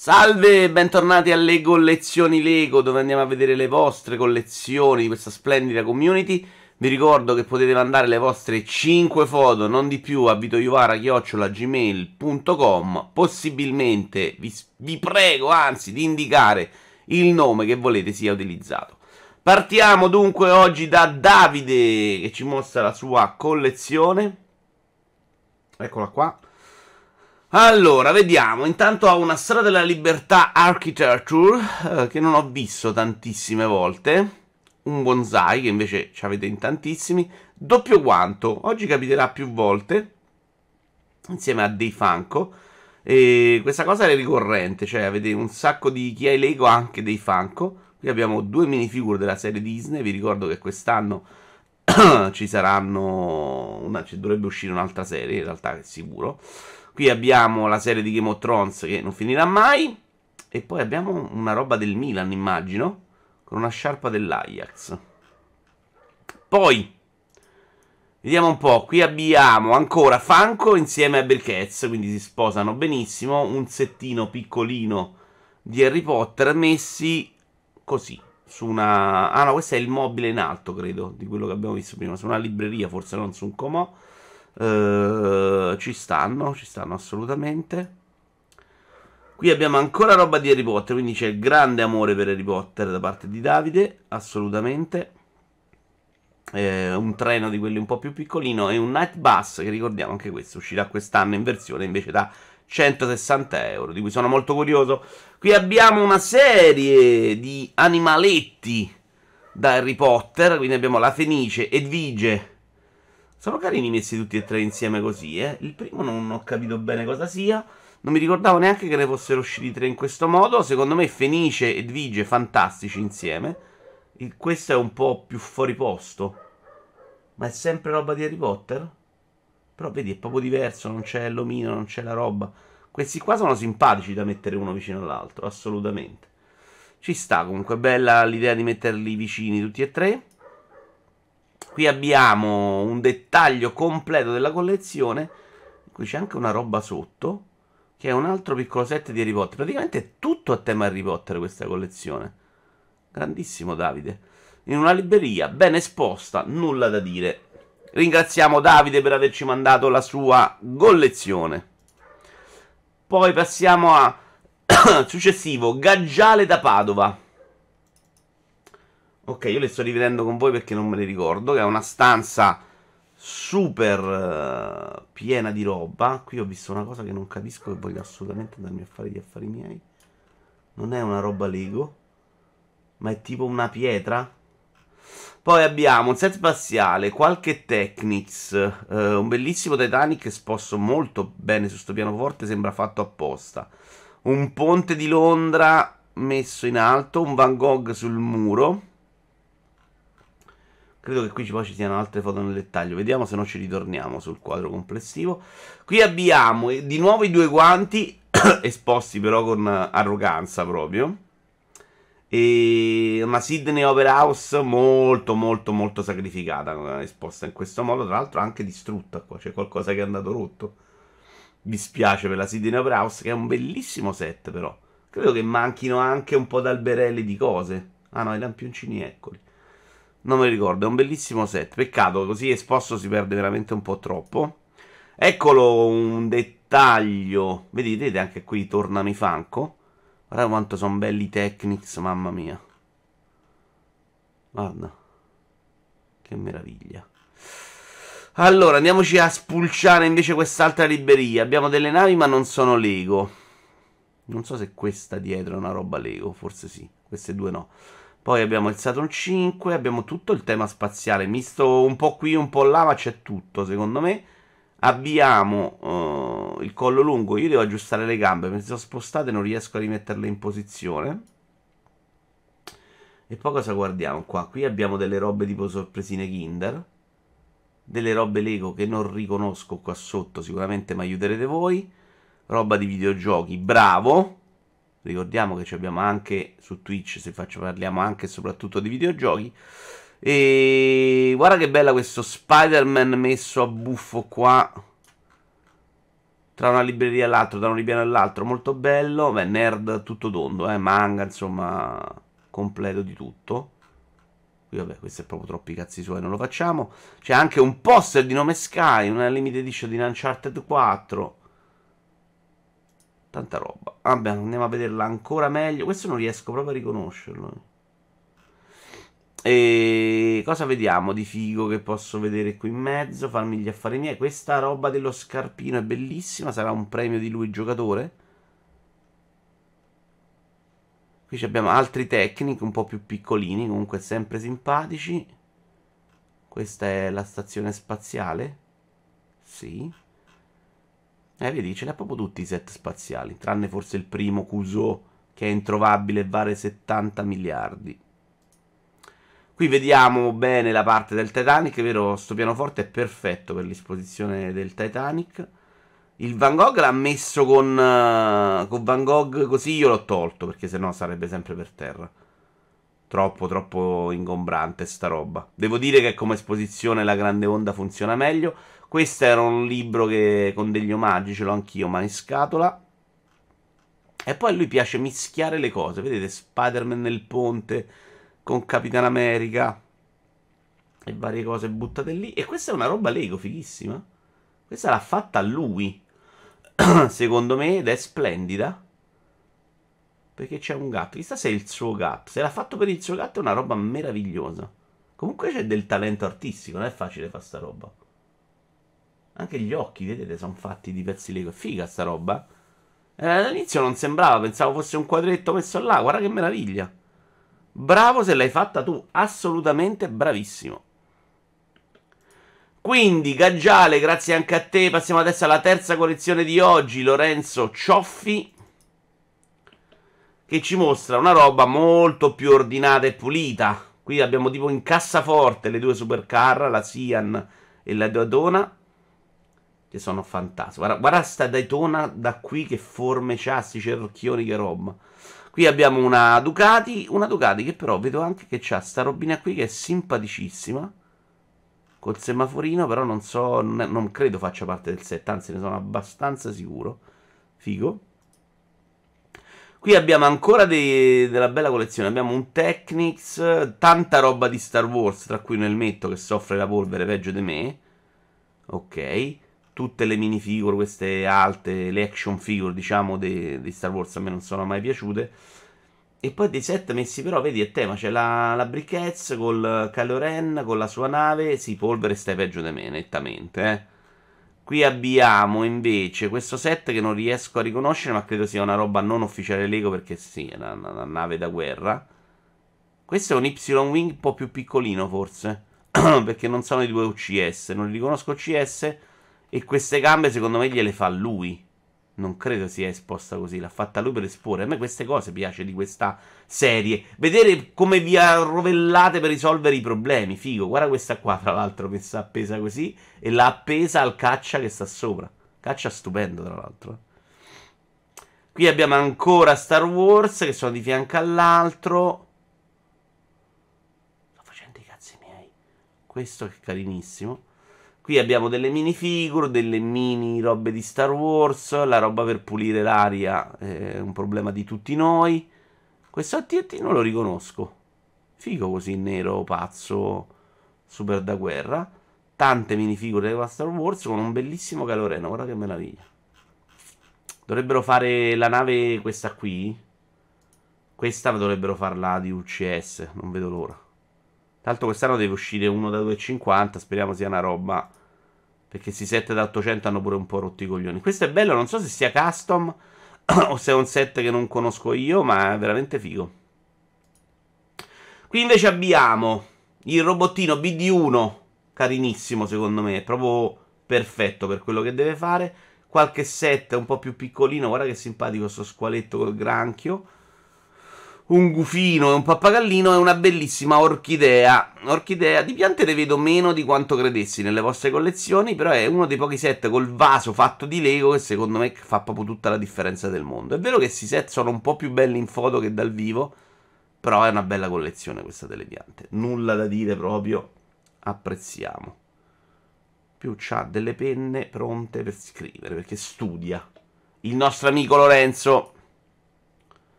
Salve, bentornati alle collezioni Lego, dove andiamo a vedere le vostre collezioni di questa splendida community. Vi ricordo che potete mandare le vostre 5 foto, non di più, a vitoiuvara.gmail.com Possibilmente, vi, vi prego anzi, di indicare il nome che volete sia utilizzato. Partiamo dunque oggi da Davide, che ci mostra la sua collezione. Eccola qua. Allora, vediamo. Intanto ha una strada della libertà architecture eh, che non ho visto tantissime volte. Un bonsai che invece ci avete in tantissimi. Doppio guanto, oggi capiterà più volte. Insieme a dei Funko. E questa cosa è ricorrente, cioè avete un sacco di chi ha Lego anche dei Funko. Qui abbiamo due minifigure della serie Disney. Vi ricordo che quest'anno ci saranno. Una, ci dovrebbe uscire un'altra serie, in realtà, è sicuro. Qui abbiamo la serie di Game of Thrones che non finirà mai. E poi abbiamo una roba del Milan, immagino, con una sciarpa dell'Ajax. Poi, vediamo un po', qui abbiamo ancora Fanco insieme a Belkez, quindi si sposano benissimo, un settino piccolino di Harry Potter messi così, su una... Ah no, questo è il mobile in alto, credo, di quello che abbiamo visto prima, su una libreria, forse non su un comò. Eh, ci stanno, ci stanno assolutamente. Qui abbiamo ancora roba di Harry Potter, quindi c'è grande amore per Harry Potter da parte di Davide, assolutamente. Eh, un treno di quelli un po' più piccolino e un night bus che ricordiamo anche questo uscirà quest'anno in versione invece da 160 euro, di cui sono molto curioso. Qui abbiamo una serie di animaletti da Harry Potter, quindi abbiamo la Fenice, Edvige, sono carini messi tutti e tre insieme così, eh. Il primo non ho capito bene cosa sia. Non mi ricordavo neanche che ne fossero usciti tre in questo modo. Secondo me Fenice e Edvige fantastici insieme. Il, questo è un po' più fuori posto. Ma è sempre roba di Harry Potter? Però vedi, è proprio diverso, non c'è l'omino, non c'è la roba. Questi qua sono simpatici da mettere uno vicino all'altro, assolutamente. Ci sta comunque, bella l'idea di metterli vicini tutti e tre. Qui abbiamo un dettaglio completo della collezione. Qui c'è anche una roba sotto, che è un altro piccolo set di Harry Potter. Praticamente è tutto a tema Harry Potter questa collezione. Grandissimo Davide. In una libreria, ben esposta, nulla da dire. Ringraziamo Davide per averci mandato la sua collezione. Poi passiamo a successivo Gaggiale da Padova. Ok, io le sto rivedendo con voi perché non me le ricordo, che è una stanza super eh, piena di roba. Qui ho visto una cosa che non capisco e voglio assolutamente andarmi a fare gli affari miei. Non è una roba Lego, ma è tipo una pietra. Poi abbiamo un set spaziale, qualche Technics, eh, un bellissimo Titanic esposto molto bene su sto pianoforte, sembra fatto apposta. Un ponte di Londra messo in alto, un Van Gogh sul muro Credo che qui poi ci siano altre foto nel dettaglio. Vediamo se no ci ritorniamo sul quadro complessivo. Qui abbiamo eh, di nuovo i due guanti, esposti però con eh, arroganza proprio. E una Sydney Opera House molto molto molto sacrificata, eh, esposta in questo modo, tra l'altro anche distrutta qua, c'è qualcosa che è andato rotto. Mi spiace per la Sydney Opera House che è un bellissimo set però. Credo che manchino anche un po' d'alberelli di cose. Ah no, i lampioncini eccoli. Non me lo ricordo, è un bellissimo set. Peccato, così esposto si perde veramente un po' troppo. Eccolo un dettaglio. Vedete, anche qui tornano i Fanco. Guarda quanto sono belli i Technics, mamma mia. Guarda. Che meraviglia. Allora, andiamoci a spulciare invece quest'altra libreria. Abbiamo delle navi, ma non sono Lego. Non so se questa dietro è una roba Lego, forse sì. Queste due no. Poi abbiamo il Saturn 5, abbiamo tutto il tema spaziale, misto un po' qui, un po' là, ma c'è tutto secondo me. Abbiamo uh, il collo lungo, io devo aggiustare le gambe, mi sono spostate non riesco a rimetterle in posizione. E poi cosa guardiamo qua? Qui abbiamo delle robe tipo sorpresine Kinder, delle robe Lego che non riconosco qua sotto, sicuramente mi aiuterete voi. Roba di videogiochi, bravo! ricordiamo che ci abbiamo anche su Twitch, se faccio, parliamo anche e soprattutto di videogiochi. E guarda che bella questo Spider-Man messo a buffo qua. Tra una libreria e l'altra, da una libreria all'altra, molto bello. Beh, nerd tutto tondo, eh, manga, insomma, completo di tutto. Qui, vabbè, questo è proprio troppi cazzi suoi, non lo facciamo. C'è anche un poster di nome Sky, una limited edition di Uncharted 4. Tanta roba. Vabbè, andiamo a vederla ancora meglio. Questo non riesco proprio a riconoscerlo. E cosa vediamo di figo che posso vedere qui in mezzo? Farmi gli affari miei. Questa roba dello scarpino è bellissima. Sarà un premio di lui giocatore? Qui abbiamo altri tecnici un po' più piccolini, comunque sempre simpatici. Questa è la stazione spaziale. Sì. Eh, vedi, ce n'è proprio tutti i set spaziali, tranne forse il primo Cuso, che è introvabile e vale 70 miliardi. Qui vediamo bene la parte del Titanic, è vero, sto pianoforte è perfetto per l'esposizione del Titanic. Il Van Gogh l'ha messo con, eh, con Van Gogh così, io l'ho tolto, perché sennò sarebbe sempre per terra. Troppo, troppo ingombrante sta roba. Devo dire che come esposizione la grande onda funziona meglio. Questo era un libro che, con degli omaggi, ce l'ho anch'io, ma in scatola. E poi a lui piace mischiare le cose, vedete Spider-Man nel ponte con Capitan America e varie cose buttate lì. E questa è una roba Lego fighissima. Questa l'ha fatta lui, secondo me, ed è splendida. Perché c'è un gatto. Chissà se è il suo gatto. Se l'ha fatto per il suo gatto è una roba meravigliosa. Comunque c'è del talento artistico, non è facile fare sta roba. Anche gli occhi, vedete, sono fatti di pezzi Lego. È figa sta roba. Eh, all'inizio non sembrava, pensavo fosse un quadretto messo là. Guarda che meraviglia. Bravo se l'hai fatta tu, assolutamente bravissimo. Quindi, Gaggiale, grazie anche a te. Passiamo adesso alla terza collezione di oggi, Lorenzo Cioffi, che ci mostra una roba molto più ordinata e pulita. Qui abbiamo tipo in cassaforte le due supercar, la Sian e la Dodona che sono fantastico. Guarda, guarda sta Daytona da qui che forme c'ha, sti cerchioni che roba. Qui abbiamo una Ducati, una Ducati che però vedo anche che c'ha sta robina qui che è simpaticissima. Col semaforino, però non so, non, non credo faccia parte del set, anzi ne sono abbastanza sicuro. Figo. Qui abbiamo ancora dei, della bella collezione, abbiamo un Technics, tanta roba di Star Wars, tra cui un elmetto che soffre la polvere peggio di me. Ok tutte le minifigure, queste alte, le action figure, diciamo, di Star Wars a me non sono mai piaciute. E poi dei set messi però, vedi, è tema, c'è la, la Briquez col Caloren, con la sua nave, si sì, polvere stai peggio di me, nettamente, eh. Qui abbiamo invece questo set che non riesco a riconoscere, ma credo sia una roba non ufficiale Lego perché sì, è una, una, una nave da guerra. Questo è un Y-Wing un po' più piccolino forse, perché non sono i due UCS, non li riconosco CS, e queste gambe secondo me gliele fa lui. Non credo sia esposta così, l'ha fatta lui per esporre. A me queste cose piace di questa serie. Vedere come vi arrovellate per risolvere i problemi, figo. Guarda questa qua, tra l'altro, messa appesa così. E l'ha appesa al caccia che sta sopra. Caccia stupendo, tra l'altro. Qui abbiamo ancora Star Wars, che sono di fianco all'altro. Sto facendo i cazzi miei. Questo è carinissimo. Qui abbiamo delle minifigure, delle mini robe di Star Wars, la roba per pulire l'aria è un problema di tutti noi. Questo ATT non lo riconosco. Figo così, nero, pazzo, super da guerra. Tante minifigure della Star Wars con un bellissimo caloreno, guarda che meraviglia. Dovrebbero fare la nave questa qui. Questa dovrebbero farla di UCS, non vedo l'ora. Tanto quest'anno deve uscire uno da 2,50. Speriamo sia una roba. Perché questi 7 da 800 hanno pure un po' rotto i coglioni. Questo è bello, non so se sia custom o se è un set che non conosco io, ma è veramente figo. Qui invece abbiamo il robottino BD1, carinissimo secondo me, proprio perfetto per quello che deve fare. Qualche set un po' più piccolino, guarda che simpatico sto squaletto col granchio un gufino e un pappagallino e una bellissima orchidea. Orchidea di piante ne vedo meno di quanto credessi nelle vostre collezioni, però è uno dei pochi set col vaso fatto di Lego che secondo me fa proprio tutta la differenza del mondo. È vero che questi set sono un po' più belli in foto che dal vivo, però è una bella collezione questa delle piante. Nulla da dire proprio, apprezziamo. Più c'ha delle penne pronte per scrivere, perché studia. Il nostro amico Lorenzo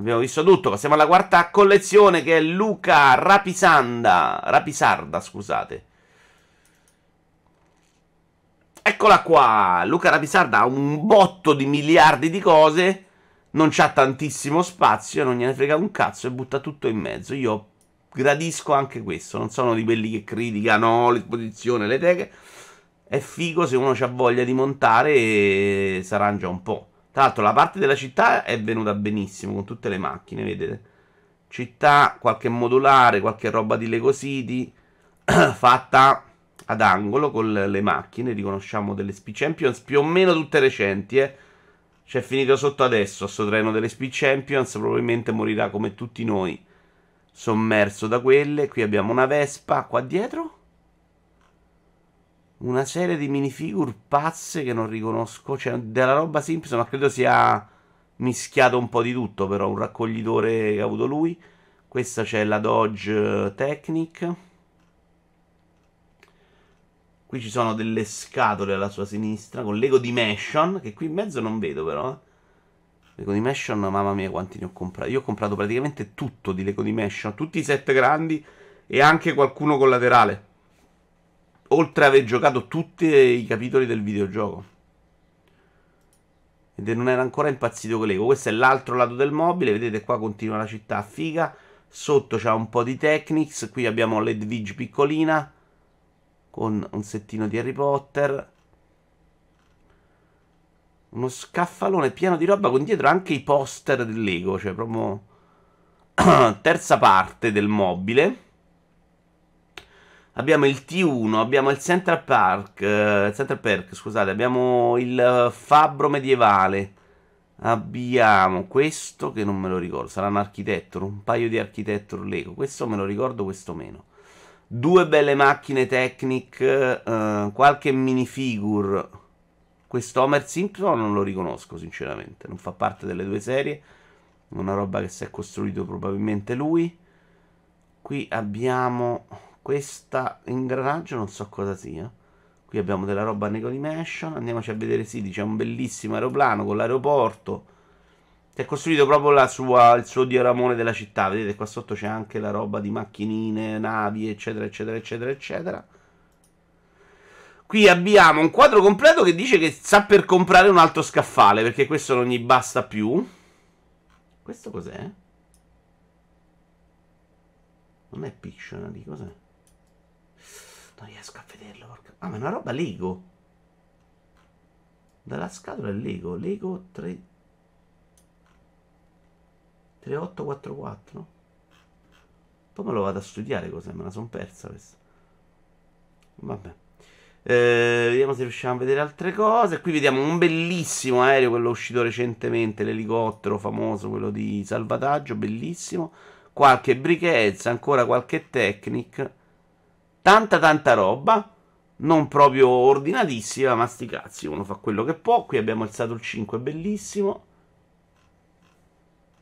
Abbiamo visto tutto, passiamo alla quarta collezione che è Luca Rapisanda, Rapisarda, scusate. Eccola qua, Luca Rapisarda ha un botto di miliardi di cose, non c'ha tantissimo spazio, non gliene frega un cazzo e butta tutto in mezzo. Io gradisco anche questo, non sono di quelli che criticano l'esposizione, le teche. È figo se uno ha voglia di montare e si arrangia un po'. Tra l'altro la parte della città è venuta benissimo con tutte le macchine, vedete? Città, qualche modulare, qualche roba di Lego City fatta ad angolo con le macchine, riconosciamo delle Speed Champions più o meno tutte recenti, eh. C'è finito sotto adesso, sto treno delle Speed Champions, probabilmente morirà come tutti noi, sommerso da quelle. Qui abbiamo una Vespa, qua dietro una serie di minifigure pazze che non riconosco. Cioè, della roba Simpson, ma credo sia mischiato un po' di tutto, però. Un raccoglitore che ha avuto lui. Questa c'è la Dodge Technic. Qui ci sono delle scatole alla sua sinistra con l'Ego Dimension, che qui in mezzo non vedo però. Eh. Lego Dimension, mamma mia quanti ne ho comprati. Io ho comprato praticamente tutto di Lego Dimension, tutti i set grandi e anche qualcuno collaterale oltre a aver giocato tutti i capitoli del videogioco. Ed non era ancora impazzito con l'ego. Questo è l'altro lato del mobile, vedete qua continua la città figa. Sotto c'è un po' di Technics, qui abbiamo l'Edwige piccolina con un settino di Harry Potter. Uno scaffalone pieno di roba con dietro anche i poster dell'ego, cioè proprio terza parte del mobile. Abbiamo il T1, abbiamo il Central Park, eh, Central Park, scusate, abbiamo il eh, fabbro medievale. Abbiamo questo che non me lo ricordo, sarà un architetto, un paio di architetto Lego. Questo me lo ricordo, questo meno. Due belle macchine Technic, eh, qualche minifigure. Questo Homer Simpson non lo riconosco, sinceramente, non fa parte delle due serie. Una roba che si è costruito probabilmente lui. Qui abbiamo questa ingranaggio non so cosa sia. Qui abbiamo della roba Negolimation. Andiamoci a vedere. Sì, c'è un bellissimo aeroplano con l'aeroporto. Si è costruito proprio sua, il suo dioramone della città. Vedete, qua sotto c'è anche la roba di macchinine, navi, eccetera, eccetera, eccetera, eccetera. Qui abbiamo un quadro completo che dice che sta per comprare un altro scaffale, perché questo non gli basta più. Questo cos'è? Non è Pictionary, cos'è? Non riesco a vederlo. Porca... Ah, ma è una roba Lego. Dalla scatola è Lego. Lego 3... 3844. Poi me lo vado a studiare cos'è. Me la son persa questa. Vabbè. Eh, vediamo se riusciamo a vedere altre cose. Qui vediamo un bellissimo aereo, quello uscito recentemente, l'elicottero famoso, quello di salvataggio, bellissimo. Qualche brichezza, ancora qualche technic tanta tanta roba, non proprio ordinatissima, ma sti cazzi, uno fa quello che può, qui abbiamo alzato il 5, bellissimo.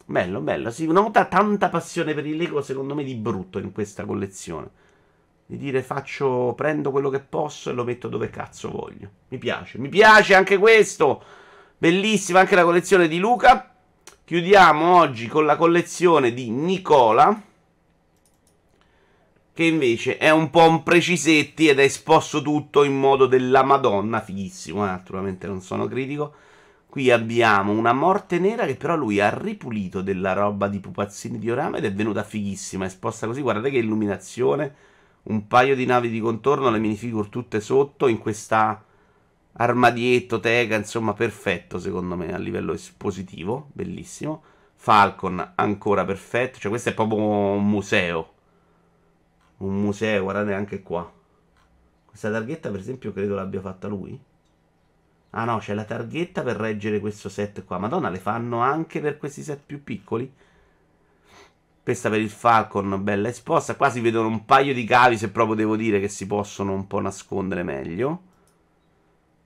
Bello, bello, sì, una volta tanta passione per il Lego, secondo me, di brutto in questa collezione. Di dire faccio, prendo quello che posso e lo metto dove cazzo voglio. Mi piace, mi piace anche questo. Bellissima anche la collezione di Luca. Chiudiamo oggi con la collezione di Nicola che invece è un po' un precisetti ed è esposto tutto in modo della Madonna, fighissimo, eh? naturalmente non sono critico. Qui abbiamo una morte nera che però lui ha ripulito della roba di pupazzini di orama ed è venuta fighissima, esposta così, guardate che illuminazione, un paio di navi di contorno, le minifigure tutte sotto, in questa armadietto, tega, insomma perfetto secondo me a livello espositivo, bellissimo. Falcon ancora perfetto, cioè questo è proprio un museo, un museo, guardate anche qua. Questa targhetta per esempio credo l'abbia fatta lui. Ah no, c'è la targhetta per reggere questo set qua. Madonna, le fanno anche per questi set più piccoli. Questa per il Falcon, bella esposta. Qua si vedono un paio di cavi, se proprio devo dire, che si possono un po' nascondere meglio.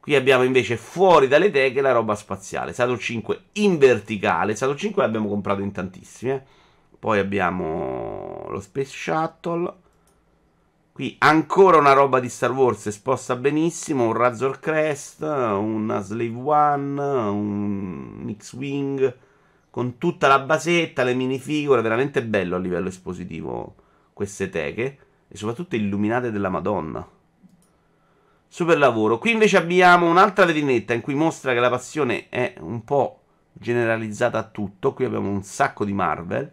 Qui abbiamo invece fuori dalle teche la roba spaziale. Saturn 5 in verticale. Saturn 5 l'abbiamo comprato in tantissime. Eh. Poi abbiamo lo Space Shuttle. Qui ancora una roba di Star Wars esposta benissimo, un Razor Crest, una Slave One, un X-Wing, con tutta la basetta, le minifigure, veramente bello a livello espositivo queste teche, e soprattutto illuminate della Madonna. Super lavoro. Qui invece abbiamo un'altra vetrinetta in cui mostra che la passione è un po' generalizzata a tutto, qui abbiamo un sacco di Marvel,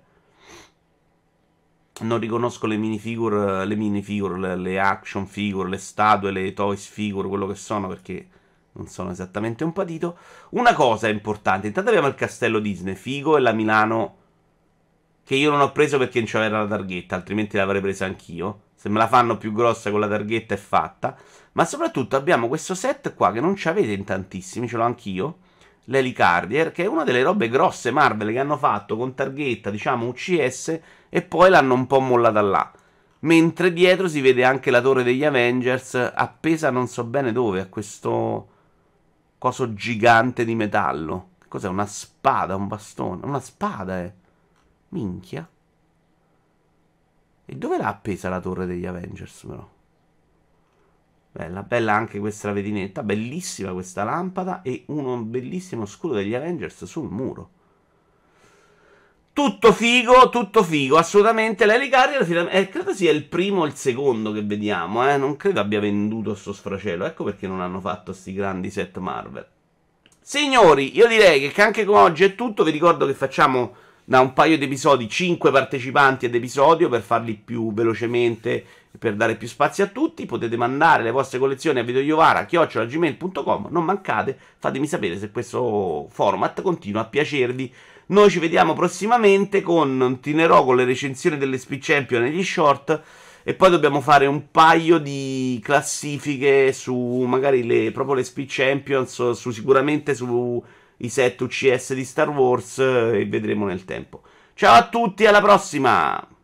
non riconosco le minifigure, le, minifigure le, le, action figure, le statue, le toys figure, quello che sono perché non sono esattamente un patito. Una cosa importante, intanto abbiamo il castello Disney, figo e la Milano che io non ho preso perché non c'era la targhetta, altrimenti l'avrei presa anch'io. Se me la fanno più grossa con la targhetta è fatta. Ma soprattutto abbiamo questo set qua che non ci avete in tantissimi, ce l'ho anch'io l'Helicardier, che è una delle robe grosse Marvel che hanno fatto con targhetta, diciamo UCS, e poi l'hanno un po' mollata là. Mentre dietro si vede anche la torre degli Avengers appesa non so bene dove, a questo coso gigante di metallo. Cos'è? Una spada, un bastone. Una spada, eh. Minchia. E dove l'ha appesa la torre degli Avengers, però? Bella, bella anche questa vedinetta, bellissima questa lampada e uno bellissimo scudo degli Avengers sul muro. Tutto figo, tutto figo, assolutamente. L'Eli Carrier eh, credo sia il primo o il secondo che vediamo, eh. Non credo abbia venduto sto sfracello, ecco perché non hanno fatto sti grandi set Marvel. Signori, io direi che anche con oggi è tutto, vi ricordo che facciamo da un paio di episodi 5 partecipanti ad episodio per farli più velocemente per dare più spazio a tutti. Potete mandare le vostre collezioni a videoiovara videoiovara.gmail.com Non mancate, fatemi sapere se questo format continua a piacervi. Noi ci vediamo prossimamente, continuerò con le recensioni delle Speed Champion e gli short e poi dobbiamo fare un paio di classifiche su magari le, proprio le Speed Champions, su, sicuramente su i set UCS di Star Wars eh, e vedremo nel tempo. Ciao a tutti, alla prossima!